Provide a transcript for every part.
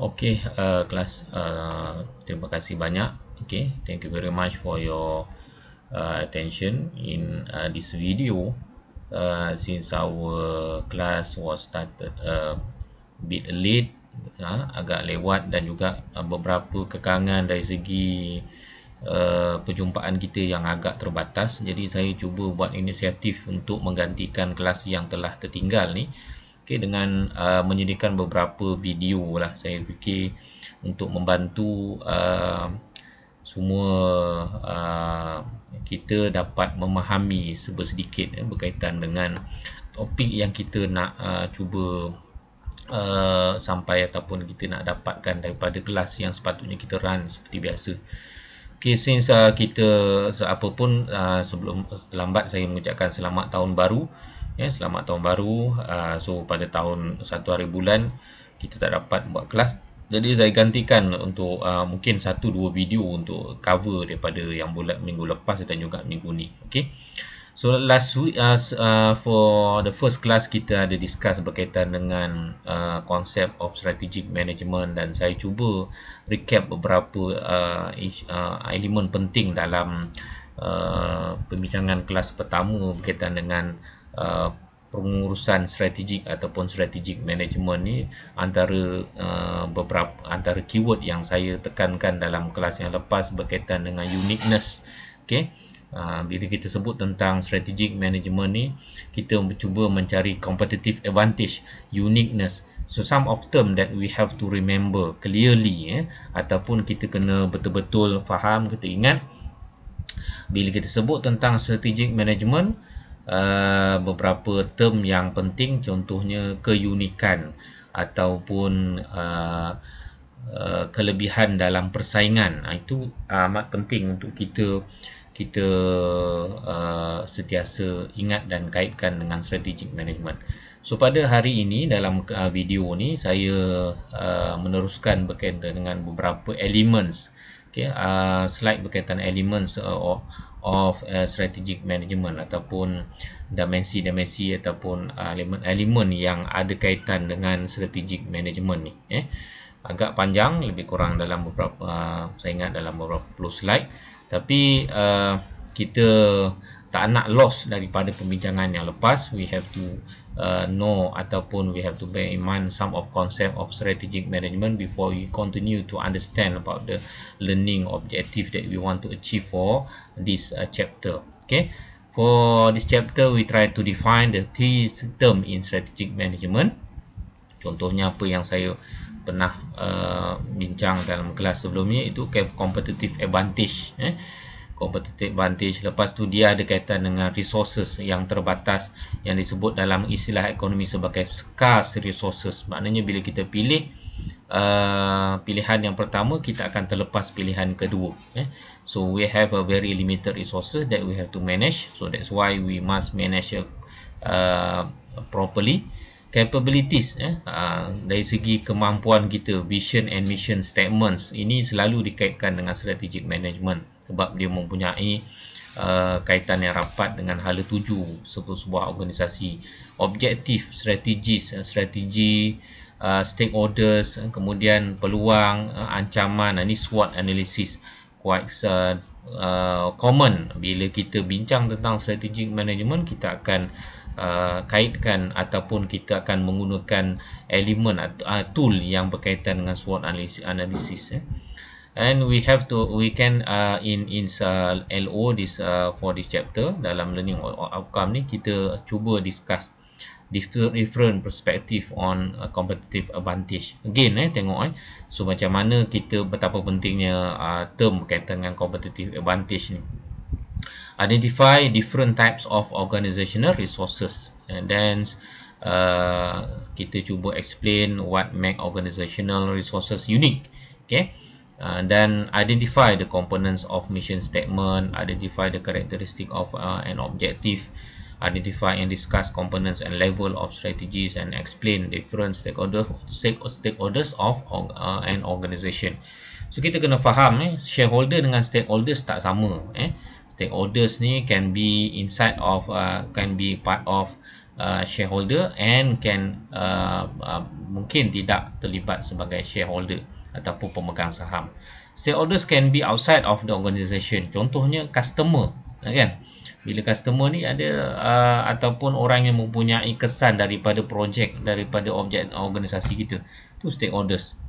Okay, uh, class, uh, terima kasih banyak. Okay, thank you very much for your uh, attention in uh, this video. Uh, since our class was started a uh, bit late, uh, agak lewat dan juga uh, beberapa kekangan dari segi uh, perjumpaan kita yang agak terbatas. Jadi, saya cuba buat inisiatif untuk menggantikan kelas yang telah tertinggal ni okay, dengan uh, menyediakan beberapa video lah saya fikir untuk membantu uh, semua uh, kita dapat memahami sebesedikit eh, berkaitan dengan topik yang kita nak uh, cuba Uh, sampai ataupun kita nak dapatkan daripada kelas yang sepatutnya kita run seperti biasa Okay, since uh, kita apa pun uh, sebelum terlambat saya mengucapkan selamat tahun baru ya, selamat tahun baru uh, so pada tahun satu hari bulan kita tak dapat buat kelas jadi saya gantikan untuk uh, mungkin satu dua video untuk cover daripada yang bulat minggu lepas dan juga minggu ni okay. so last week uh, uh, for the first class kita ada discuss berkaitan dengan uh, of strategic management dan saya cuba recap beberapa uh, uh, elemen penting dalam uh, pembincangan kelas pertama berkaitan dengan Uh, pengurusan strategik ataupun strategic management ni antara uh, beberapa antara keyword yang saya tekankan dalam kelas yang lepas berkaitan dengan uniqueness okey uh, bila kita sebut tentang strategic management ni kita cuba mencari competitive advantage uniqueness so some of term that we have to remember clearly eh ataupun kita kena betul-betul faham kita ingat bila kita sebut tentang strategic management Uh, beberapa term yang penting contohnya keunikan ataupun uh, uh, kelebihan dalam persaingan ah, itu amat penting untuk kita kita uh, sentiasa ingat dan kaitkan dengan strategic management. So pada hari ini dalam uh, video ni saya uh, meneruskan berkaitan dengan beberapa elements. Okay, uh, slide berkaitan elements uh, of uh, strategic management ataupun dimensi-dimensi ataupun elemen-elemen uh, yang ada kaitan dengan strategic management ni eh. agak panjang lebih kurang dalam beberapa uh, saya ingat dalam beberapa puluh slide tapi uh, kita tak nak loss daripada pembincangan yang lepas we have to uh, know ataupun we have to bear in mind some of concept of strategic management before we continue to understand about the learning objective that we want to achieve for this uh, chapter okay for this chapter we try to define the three term in strategic management contohnya apa yang saya pernah uh, bincang dalam kelas sebelumnya itu competitive advantage eh competitive advantage lepas tu dia ada kaitan dengan resources yang terbatas yang disebut dalam istilah ekonomi sebagai scarce resources maknanya bila kita pilih uh, pilihan yang pertama kita akan terlepas pilihan kedua eh? so we have a very limited resources that we have to manage so that's why we must manage uh, properly properly capabilities eh, uh, dari segi kemampuan kita vision and mission statements ini selalu dikaitkan dengan strategic management sebab dia mempunyai uh, kaitan yang rapat dengan hala tuju sebuah, sebuah organisasi objektif strategis uh, strategi uh, stakeholders kemudian peluang uh, ancaman uh, ini SWOT analysis quite uh, uh, common bila kita bincang tentang strategic management kita akan uh, Uh, kaitkan ataupun kita akan menggunakan elemen atau uh, tool yang berkaitan dengan SWOT analysis eh. and we have to we can uh, in in uh, LO this uh, for this chapter dalam learning outcome ni kita cuba discuss different, different perspective on uh, competitive advantage again eh tengok eh so macam mana kita betapa pentingnya uh, term berkaitan dengan competitive advantage ni identify different types of organizational resources and then uh, kita cuba explain what make organizational resources unique okay dan uh, identify the components of mission statement identify the characteristic of uh, an objective identify and discuss components and level of strategies and explain different stakeholders stakeholders of uh, an organization so kita kena faham eh, shareholder dengan stakeholders tak sama eh take orders ni can be inside of uh, can be part of uh, shareholder and can uh, uh, mungkin tidak terlibat sebagai shareholder ataupun pemegang saham Stakeholders can be outside of the organisation contohnya customer kan bila customer ni ada uh, ataupun orang yang mempunyai kesan daripada projek daripada objek organisasi kita tu stakeholders. orders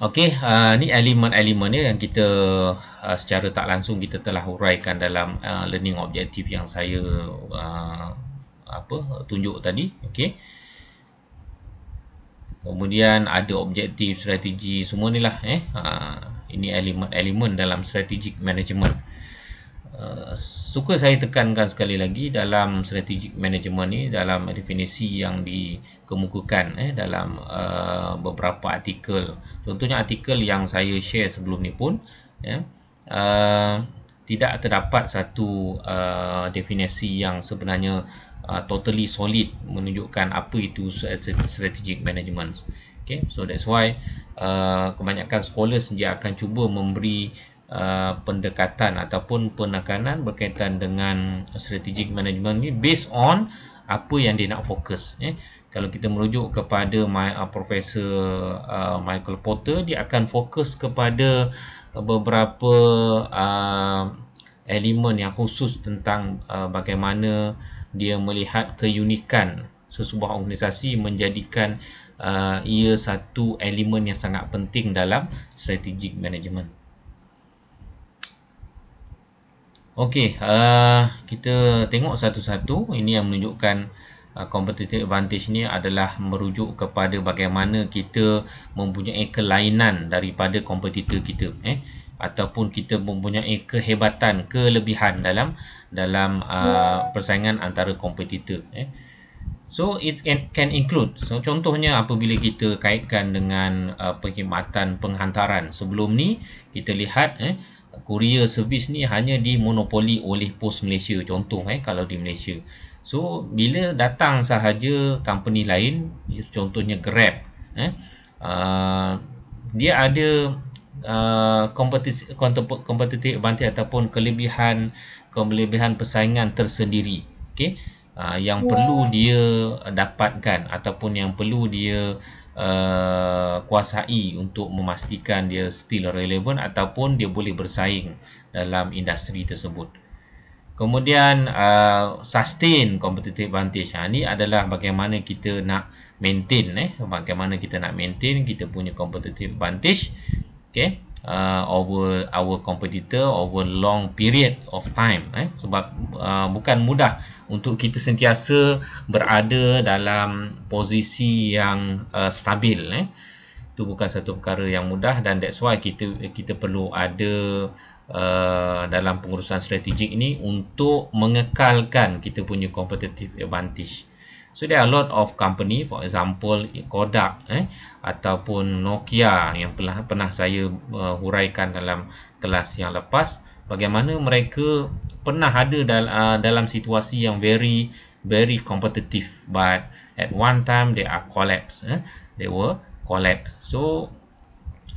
Okey, uh, ni elemen-elemen ya yang kita uh, Uh, secara tak langsung kita telah uraikan dalam uh, learning objektif yang saya uh, apa tunjuk tadi okey kemudian ada objektif strategi semua ni lah. eh uh, ini elemen-elemen dalam strategic management Uh, suka saya tekankan sekali lagi dalam strategic management ni dalam definisi yang dikemukakan eh, dalam uh, beberapa artikel contohnya artikel yang saya share sebelum ni pun eh, uh, tidak terdapat satu uh, definisi yang sebenarnya uh, totally solid menunjukkan apa itu strategic management. Okay, so that's why uh, kebanyakan scholars dia akan cuba memberi Uh, pendekatan ataupun penekanan berkaitan dengan strategic management ni based on apa yang dia nak fokus eh. kalau kita merujuk kepada uh, Profesor uh, Michael Porter dia akan fokus kepada beberapa uh, elemen yang khusus tentang uh, bagaimana dia melihat keunikan sesebuah organisasi menjadikan uh, ia satu elemen yang sangat penting dalam strategic management. Okey, uh, kita tengok satu-satu. Ini yang menunjukkan Ah, competitive advantage ni adalah merujuk kepada bagaimana kita mempunyai kelainan daripada kompetitor kita eh ataupun kita mempunyai kehebatan kelebihan dalam dalam uh, persaingan antara kompetitor eh so it can, can include so contohnya apabila kita kaitkan dengan uh, perkhidmatan penghantaran sebelum ni kita lihat eh courier service ni hanya dimonopoli oleh pos Malaysia contoh eh kalau di Malaysia So bila datang sahaja company lain, contohnya Grab, eh, uh, dia ada uh, kompetitif uh, advantage ataupun kelebihan kelebihan persaingan tersendiri, okay? Uh, yang yeah. perlu dia dapatkan ataupun yang perlu dia Uh, kuasai untuk memastikan dia still relevan ataupun dia boleh bersaing dalam industri tersebut. Kemudian uh, sustain competitive advantage. Ha, ini adalah bagaimana kita nak maintain. Eh. Bagaimana kita nak maintain kita punya competitive advantage. Okay. Uh, over our competitor over long period of time. Eh. Sebab uh, bukan mudah untuk kita sentiasa berada dalam posisi yang uh, stabil. Eh. Uh, tu bukan satu perkara yang mudah dan that's why kita kita perlu ada uh, dalam pengurusan strategik ini untuk mengekalkan kita punya competitive advantage. So there are a lot of company for example Kodak eh ataupun Nokia yang pernah pernah saya uh, huraikan dalam kelas yang lepas bagaimana mereka pernah ada dal- uh, dalam situasi yang very very competitive but at one time they are collapse eh they were collapse. So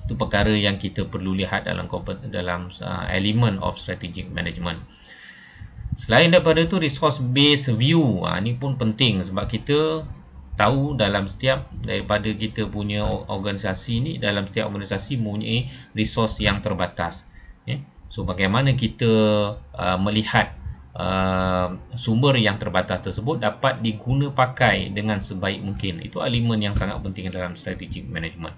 itu perkara yang kita perlu lihat dalam dalam uh, element of strategic management. Selain daripada itu resource base view uh, ni pun penting sebab kita tahu dalam setiap daripada kita punya organisasi ni dalam setiap organisasi mempunyai resource yang terbatas. Okay. Eh, so bagaimana kita uh, melihat uh, sumber yang terbatas tersebut dapat diguna pakai dengan sebaik mungkin. Itu elemen yang sangat penting dalam strategic management.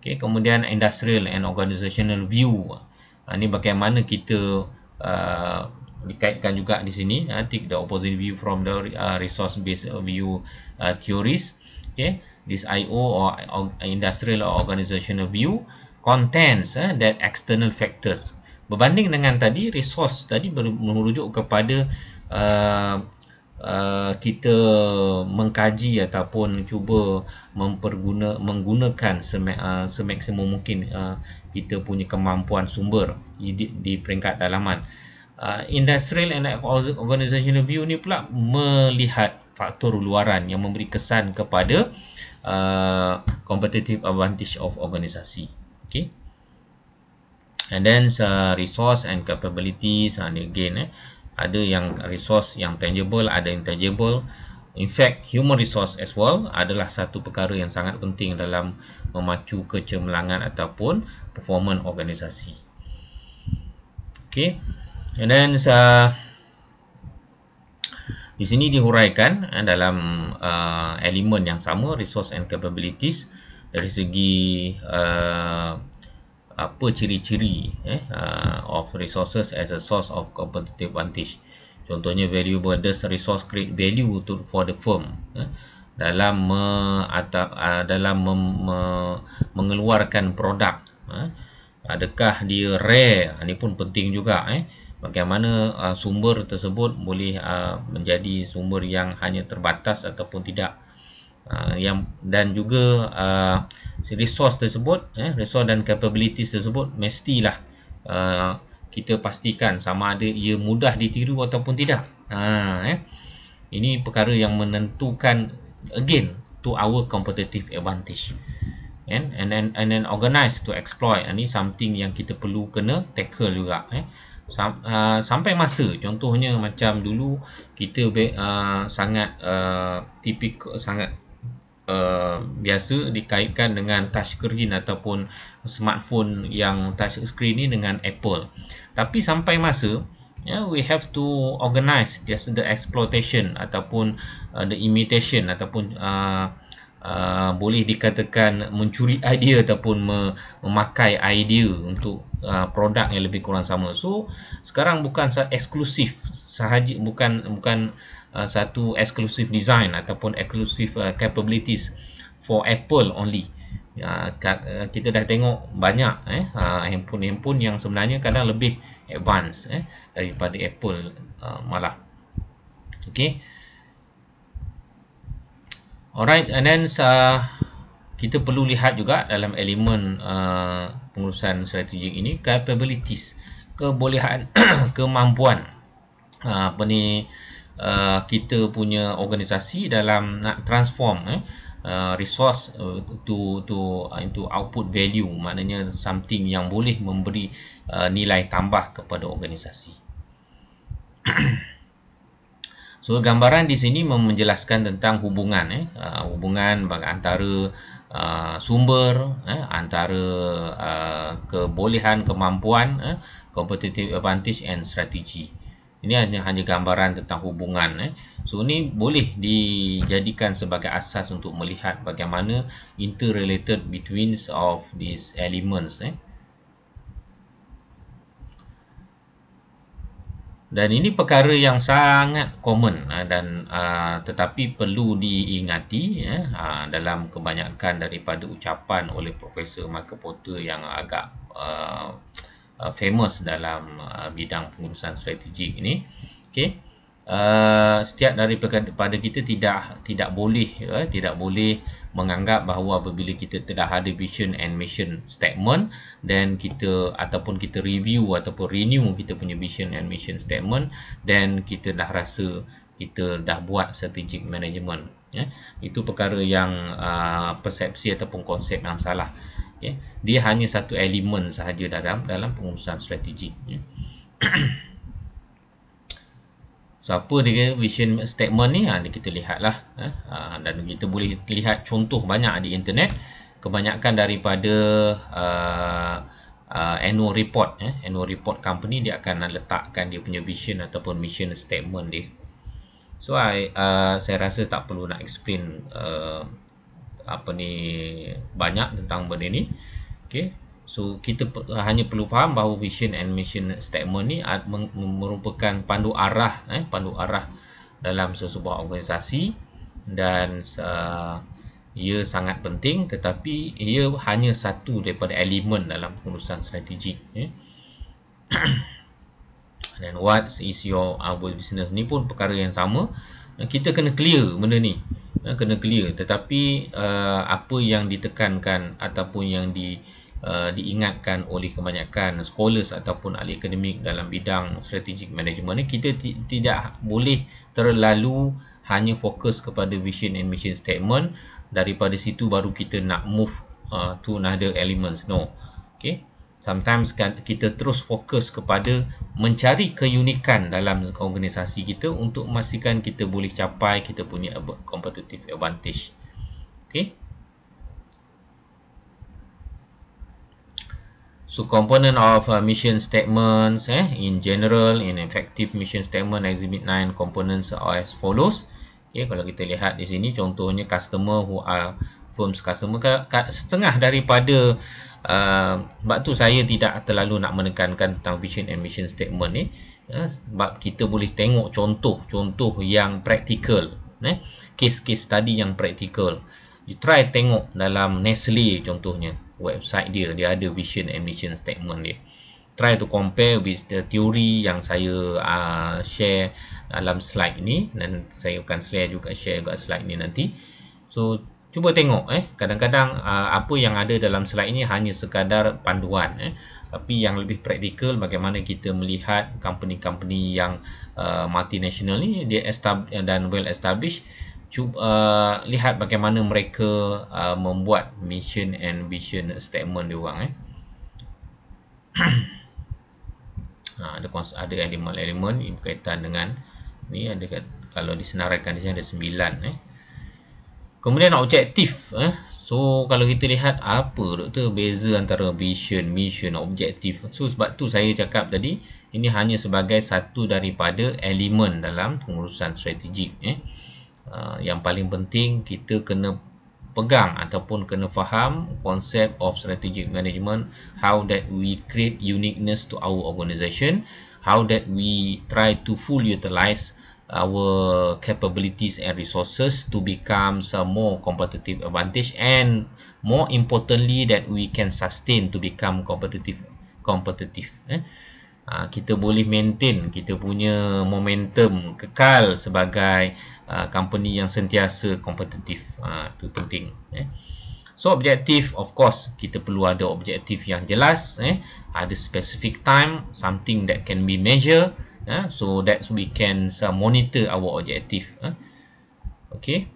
Okay, kemudian industrial and organizational view. Uh, ha, ini bagaimana kita uh, dikaitkan juga di sini. Uh, take the opposite view from the uh, resource based view uh, theories. Okay, this IO or industrial or organizational view contains uh, eh, that external factors berbanding dengan tadi resource tadi merujuk kepada uh, uh, kita mengkaji ataupun cuba memperguna menggunakan seme, uh, semaksimum mungkin uh, kita punya kemampuan sumber di, di peringkat dalaman uh, industrial and organizational view ni pula melihat faktor luaran yang memberi kesan kepada uh, competitive advantage of organisasi Okay and then uh, resource and capabilities uh, again eh, ada yang resource yang tangible ada intangible in fact human resource as well adalah satu perkara yang sangat penting dalam memacu kecemerlangan ataupun performance organisasi okay and then uh, di sini dihuraikan eh, dalam uh, elemen yang sama resource and capabilities dari segi uh, apa ciri-ciri eh, uh, of resources as a source of competitive advantage contohnya valuable this resource create value to, for the firm eh, dalam me, atau, uh, dalam mem, me, mengeluarkan produk eh, adakah dia rare ini ha, pun penting juga eh, bagaimana uh, sumber tersebut boleh uh, menjadi sumber yang hanya terbatas ataupun tidak Ah, yang dan juga uh, resource tersebut eh resource dan capabilities tersebut mestilah uh, kita pastikan sama ada ia mudah ditiru ataupun tidak ha eh ini perkara yang menentukan again to our competitive advantage and and then, and then organize to exploit ini something yang kita perlu kena tackle juga eh Sam, uh, sampai masa contohnya macam dulu kita uh, sangat uh, tipik sangat uh, biasa dikaitkan dengan touch screen ataupun smartphone yang touch screen ni dengan Apple. Tapi sampai masa yeah, we have to organize just the exploitation ataupun uh, the imitation ataupun uh, Uh, boleh dikatakan mencuri idea ataupun memakai idea untuk uh, produk yang lebih kurang sama. So sekarang bukan eksklusif sahaja bukan bukan Uh, satu exclusive design ataupun exclusive uh, capabilities for Apple only. Ya, uh, kita dah tengok banyak eh uh, handphone-handphone yang sebenarnya kadang lebih advance eh daripada Apple uh, malah. Okey. Alright and then uh, kita perlu lihat juga dalam elemen uh, pengurusan strategik ini capabilities kebolehan kemampuan uh, apa ni Uh, kita punya organisasi dalam nak transform eh, uh, resource uh, to to uh, into output value maknanya something yang boleh memberi uh, nilai tambah kepada organisasi so gambaran di sini menjelaskan tentang hubungan eh, uh, hubungan antara Uh, sumber eh, antara uh, kebolehan kemampuan eh, competitive advantage and strategy ini hanya, hanya gambaran tentang hubungan. Eh. So, ini boleh dijadikan sebagai asas untuk melihat bagaimana interrelated between of these elements. Eh. Dan ini perkara yang sangat common eh, dan uh, tetapi perlu diingati eh, uh, dalam kebanyakan daripada ucapan oleh Profesor Michael Porter yang agak... Uh, uh, famous dalam uh, bidang pengurusan strategik ini. Okey. Uh, setiap pada kita tidak tidak boleh ya, tidak boleh menganggap bahawa apabila kita telah ada vision and mission statement dan kita ataupun kita review ataupun renew kita punya vision and mission statement dan kita dah rasa kita dah buat strategic management ya itu perkara yang uh, persepsi ataupun konsep yang salah ya dia hanya satu elemen sahaja dalam dalam pengurusan strategi. ya so apa dia vision statement ni ha, kita lihatlah ya. ha, dan kita boleh lihat contoh banyak di internet kebanyakan daripada uh, uh, annual report eh, annual report company dia akan letakkan dia punya vision ataupun mission statement dia so I, uh, saya rasa tak perlu nak explain uh, apa ni banyak tentang benda ni okey so kita hanya perlu faham bahawa vision and mission statement ni merupakan pandu arah eh pandu arah dalam sesebuah organisasi dan uh, ia sangat penting tetapi ia hanya satu daripada elemen dalam pengurusan strategi. eh. dan what is your our business ni pun perkara yang sama kita kena clear benda ni eh, kena clear tetapi uh, apa yang ditekankan ataupun yang di uh, diingatkan oleh kebanyakan scholars ataupun ahli akademik dalam bidang strategic management ni kita tidak boleh terlalu hanya fokus kepada vision and mission statement daripada situ baru kita nak move uh, to another elements no okey sometimes kan kita terus fokus kepada mencari keunikan dalam organisasi kita untuk memastikan kita boleh capai kita punya competitive advantage. Okay. So component of uh, mission statements eh, in general in effective mission statement exhibit 9 components are as follows. Okay, kalau kita lihat di sini contohnya customer who are firms customer setengah daripada Ah, sebab tu saya tidak terlalu nak menekankan tentang vision and mission statement ni eh, sebab kita boleh tengok contoh-contoh yang praktikal eh, case-case tadi yang praktikal you try tengok dalam Nestle contohnya website dia dia ada vision and mission statement dia try to compare with the theory yang saya ah, share dalam slide ni dan saya akan share juga share juga slide ni nanti so cuba tengok eh kadang-kadang uh, apa yang ada dalam slide ini hanya sekadar panduan eh tapi yang lebih praktikal bagaimana kita melihat company-company yang uh, multinational ni dia established dan well established cuba uh, lihat bagaimana mereka uh, membuat mission and vision statement dia orang eh ada ada elemen-elemen berkaitan dengan ni ada kalau disenaraikan di sini ada 9 eh Kemudian objektif eh. So kalau kita lihat apa doktor beza antara vision, mission, objektif. So sebab tu saya cakap tadi ini hanya sebagai satu daripada elemen dalam pengurusan strategik eh. Uh, yang paling penting kita kena pegang ataupun kena faham konsep of strategic management how that we create uniqueness to our organisation, how that we try to fully utilize uh, our capabilities and resources to become some more competitive advantage and more importantly that we can sustain to become competitive competitive eh uh, kita boleh maintain kita punya momentum kekal sebagai uh, company yang sentiasa kompetitif ah uh, penting eh so objective of course kita perlu ada objective yang jelas eh ada specific time something that can be measure uh, so that we can uh, monitor our objective uh. okay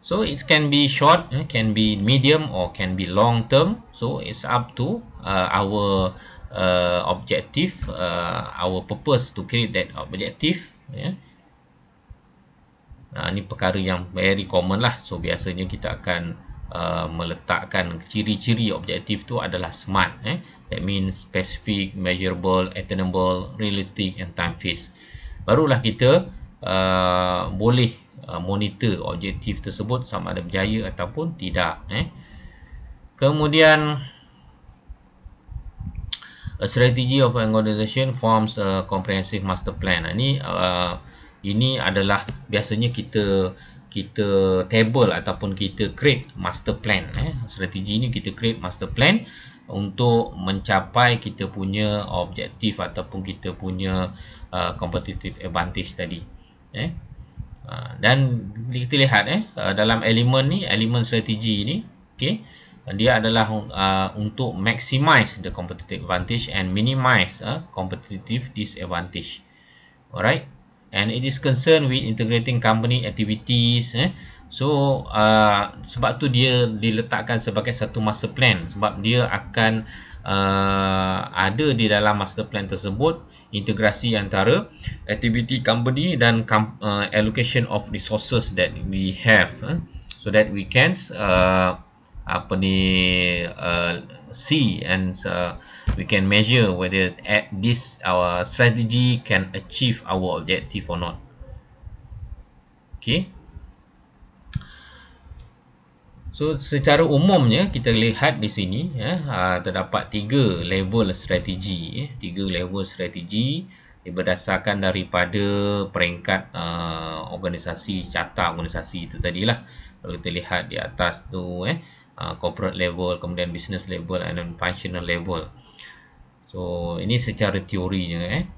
so it can be short uh, can be medium or can be long term so it's up to uh, our uh, objective uh, our purpose to create that objective yeah. Ya? Uh, ini perkara yang very common lah. So, biasanya kita akan Uh, meletakkan ciri-ciri objektif tu adalah smart eh? that means specific, measurable, attainable, realistic and time phase barulah kita uh, boleh uh, monitor objektif tersebut sama ada berjaya ataupun tidak eh? kemudian a strategy of an organization forms a comprehensive master plan ini, uh, ini adalah biasanya kita kita table ataupun kita create master plan eh. strategi ni kita create master plan untuk mencapai kita punya objektif ataupun kita punya uh, competitive advantage tadi eh. uh, dan kita lihat eh, uh, dalam elemen ni, elemen strategi ni okay, dia adalah uh, untuk maximize the competitive advantage and minimize uh, competitive disadvantage alright and it is concerned with integrating company activities eh. so uh, sebab tu dia diletakkan sebagai satu master plan sebab dia akan uh, ada di dalam master plan tersebut integrasi antara activity company dan uh, allocation of resources that we have eh. so that we can uh, apa ni uh, see and uh, we can measure whether at this our strategy can achieve our objective or not okay so secara umumnya kita lihat di sini ya eh, terdapat tiga level strategi eh, tiga level strategi eh, berdasarkan daripada peringkat uh, organisasi carta organisasi itu tadi lah. kalau kita lihat di atas tu eh Uh, corporate level, kemudian business level and then functional level So ini secara teorinya eh.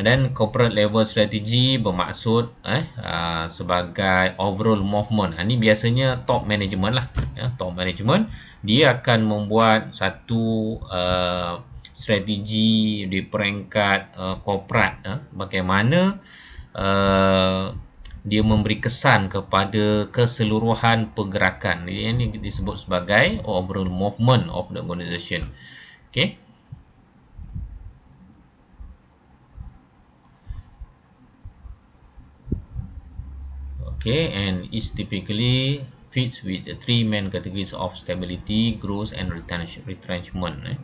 Dan corporate level strategy bermaksud eh aa, uh, sebagai overall movement. Ha, ini biasanya top management lah. Ya, top management dia akan membuat satu uh, strategi di peringkat uh, corporate. Eh, bagaimana uh, dia memberi kesan kepada keseluruhan pergerakan. Ini disebut sebagai overall movement of the organisation. Okay. okay and it's typically fits with the three main categories of stability growth and retrenchment eh.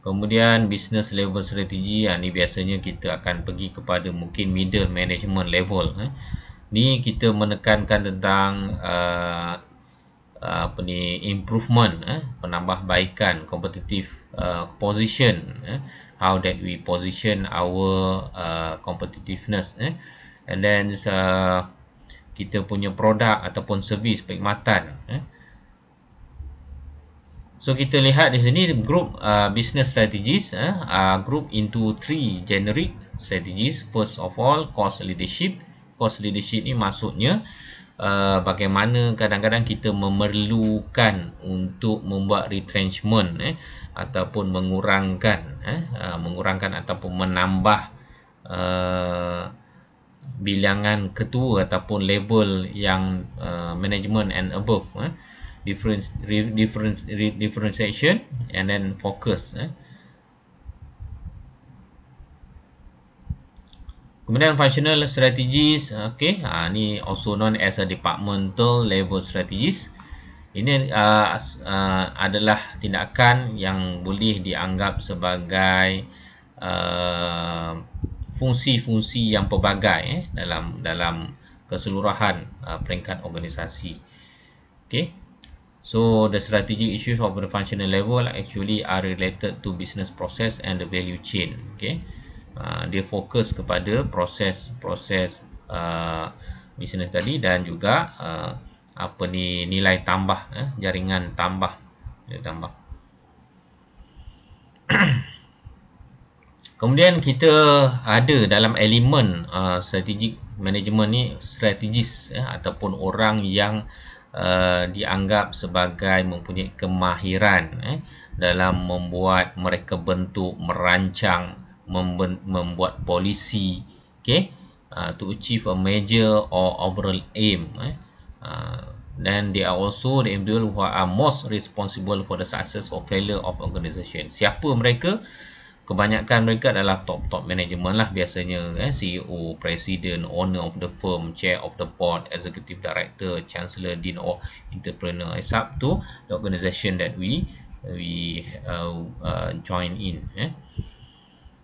kemudian business level strategy ya, ah, ni biasanya kita akan pergi kepada mungkin middle management level eh. ni kita menekankan tentang uh, apa ni improvement eh, penambahbaikan competitive uh, position eh, how that we position our uh, competitiveness eh. and then uh, kita punya produk ataupun servis perkhidmatan eh. so kita lihat di sini group uh, business strategies eh, uh, group into three generic strategies first of all cost leadership cost leadership ni maksudnya uh, bagaimana kadang-kadang kita memerlukan untuk membuat retrenchment eh, ataupun mengurangkan eh, uh, mengurangkan ataupun menambah uh, bilangan ketua ataupun level yang uh, management and above eh? difference difference differentiation and then focus eh? kemudian functional strategies okey ha ni also known as a departmental level strategies ini uh, uh, adalah tindakan yang boleh dianggap sebagai uh, fungsi-fungsi yang pelbagai eh, dalam dalam keseluruhan uh, peringkat organisasi. Okay. So, the strategic issues of the functional level actually are related to business process and the value chain. Okay. Uh, dia uh, fokus kepada proses-proses uh, bisnes tadi dan juga uh, apa ni nilai tambah, eh, jaringan tambah. Nilai tambah. Kemudian kita ada dalam elemen uh, strategic management ni strategis ya, ataupun orang yang uh, dianggap sebagai mempunyai kemahiran eh, dalam membuat mereka bentuk, merancang, membuat polisi okay, uh, to achieve a major or overall aim. Eh. Uh, then they are also the individual who are most responsible for the success or failure of organisation. Siapa mereka? Mereka? kebanyakan mereka adalah top-top management lah biasanya eh, CEO, President, Owner of the Firm, Chair of the Board, Executive Director, Chancellor, Dean or Entrepreneur It's up to the organisation that we we uh, uh, join in eh.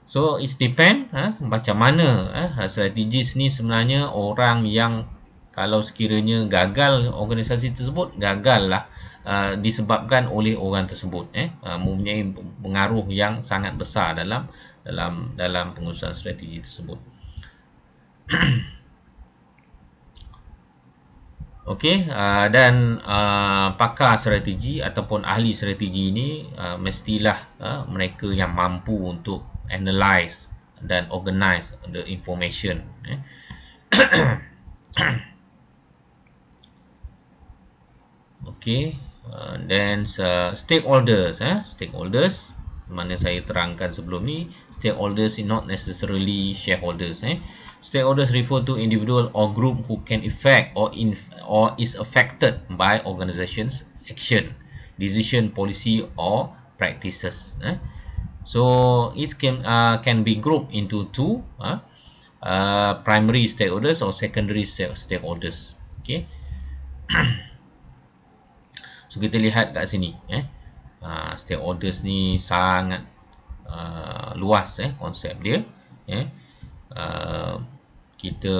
So it's depend eh, macam mana eh, ha, strategis ni sebenarnya orang yang kalau sekiranya gagal organisasi tersebut gagal lah Uh, disebabkan oleh orang tersebut eh uh, mempunyai pengaruh yang sangat besar dalam dalam dalam pengurusan strategi tersebut Okey uh, dan uh, pakar strategi ataupun ahli strategi ini uh, mestilah uh, mereka yang mampu untuk analyze dan organize the information eh. Okey Uh, then uh, stakeholders eh stakeholders mana saya terangkan sebelum ni stakeholders is not necessarily shareholders eh stakeholders refer to individual or group who can affect or in or is affected by organization's action decision policy or practices eh so it can uh, can be grouped into two uh, uh, primary stakeholders or secondary stakeholders okay So kita lihat kat sini eh. Ha, stake orders ni sangat uh, luas eh konsep dia eh. Uh, kita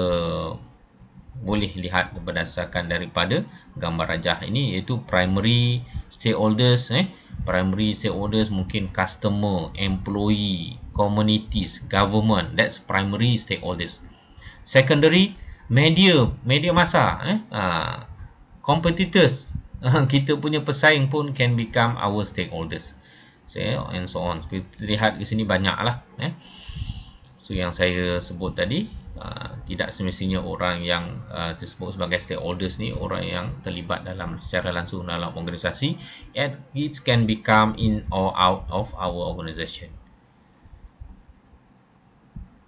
boleh lihat berdasarkan daripada gambar rajah ini iaitu primary stakeholders eh primary stakeholders mungkin customer employee communities government that's primary stakeholders secondary media media masa eh uh, competitors kita punya pesaing pun can become our stakeholders so, and so on kita lihat di sini banyak lah eh. so yang saya sebut tadi uh, tidak semestinya orang yang uh, disebut sebagai stakeholders ni orang yang terlibat dalam secara langsung dalam organisasi it can become in or out of our organisation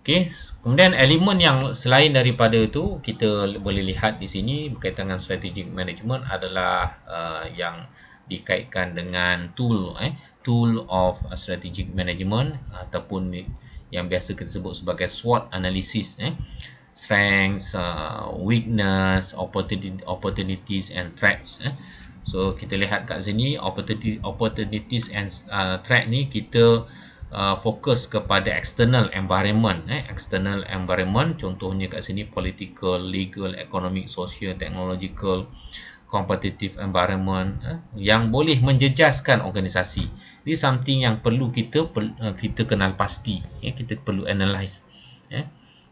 Okey, kemudian elemen yang selain daripada itu kita boleh lihat di sini berkaitan dengan strategic management adalah uh, yang dikaitkan dengan tool eh tool of strategic management ataupun yang biasa kita sebut sebagai SWOT analysis eh strengths uh, weakness opportunity, opportunities and threats eh. so kita lihat kat sini opportunity opportunities and uh, threat ni kita uh, uh, fokus kepada external environment eh external environment contohnya kat sini political legal economic social technological competitive environment eh, yang boleh menjejaskan organisasi ini something yang perlu kita per, uh, kita kenal pasti eh, kita perlu analyse eh.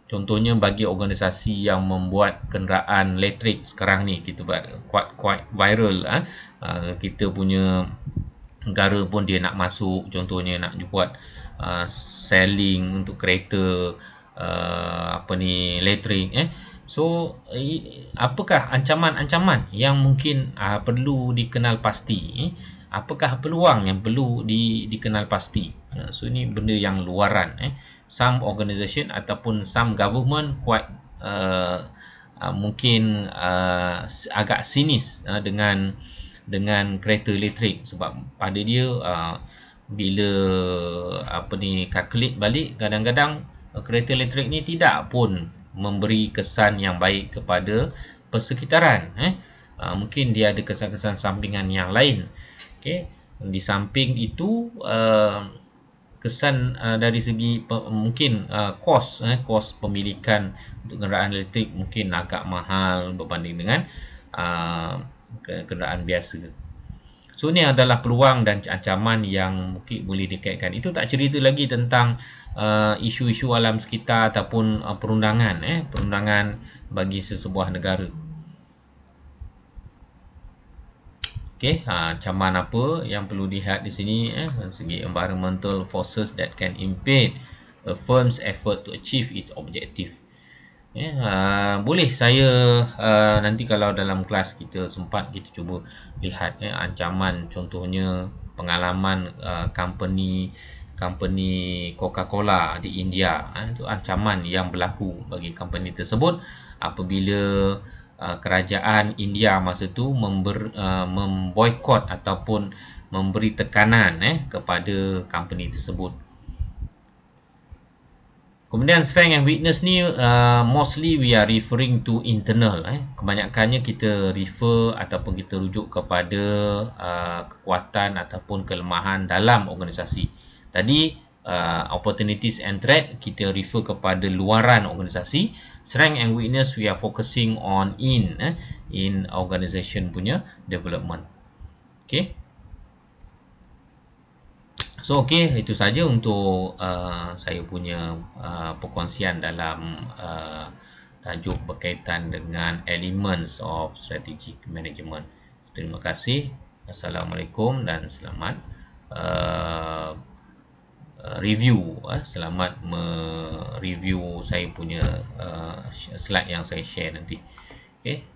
contohnya bagi organisasi yang membuat kenderaan elektrik sekarang ni kita buat quite quite viral eh, uh, kita punya negara pun dia nak masuk contohnya nak buat uh, selling untuk kereta uh, apa ni lettering eh so apakah ancaman-ancaman yang mungkin uh, perlu dikenal pasti eh? apakah peluang yang perlu di, dikenal pasti uh, so ni benda yang luaran eh some organisation ataupun some government quite uh, uh, mungkin uh, agak sinis uh, dengan uh, dengan kereta elektrik sebab pada dia aa, uh, bila apa ni calculate balik kadang-kadang uh, kereta elektrik ni tidak pun memberi kesan yang baik kepada persekitaran eh aa, uh, mungkin dia ada kesan-kesan sampingan yang lain okey di samping itu aa, kesan aa, dari segi pe- mungkin aa, kos eh kos pemilikan untuk kenderaan elektrik mungkin agak mahal berbanding dengan aa, kenderaan biasa. So ni adalah peluang dan ancaman yang mungkin boleh dikaitkan. Itu tak cerita lagi tentang uh, isu-isu uh, alam sekitar ataupun uh, perundangan eh perundangan bagi sesebuah negara. Okey, ha, ancaman apa yang perlu dilihat di sini eh segi environmental forces that can impede a firm's effort to achieve its objective. Yeah, ya, uh, boleh saya uh, nanti kalau dalam kelas kita sempat kita cuba lihat eh, ancaman contohnya pengalaman uh, company company Coca-Cola di India eh, itu ancaman yang berlaku bagi company tersebut apabila uh, kerajaan India masa itu member, uh, memboikot ataupun memberi tekanan eh, kepada company tersebut Kemudian strength and weakness ni uh, mostly we are referring to internal eh. Kebanyakannya kita refer ataupun kita rujuk kepada uh, kekuatan ataupun kelemahan dalam organisasi. Tadi uh, opportunities and threat kita refer kepada luaran organisasi. Strength and weakness we are focusing on in eh, in organisation punya development. Okay. So okey itu saja untuk uh, saya punya uh, perkongsian dalam uh, tajuk berkaitan dengan elements of strategic management. Terima kasih. Assalamualaikum dan selamat uh, uh review uh, selamat mereview saya punya uh, slide yang saya share nanti. Okey.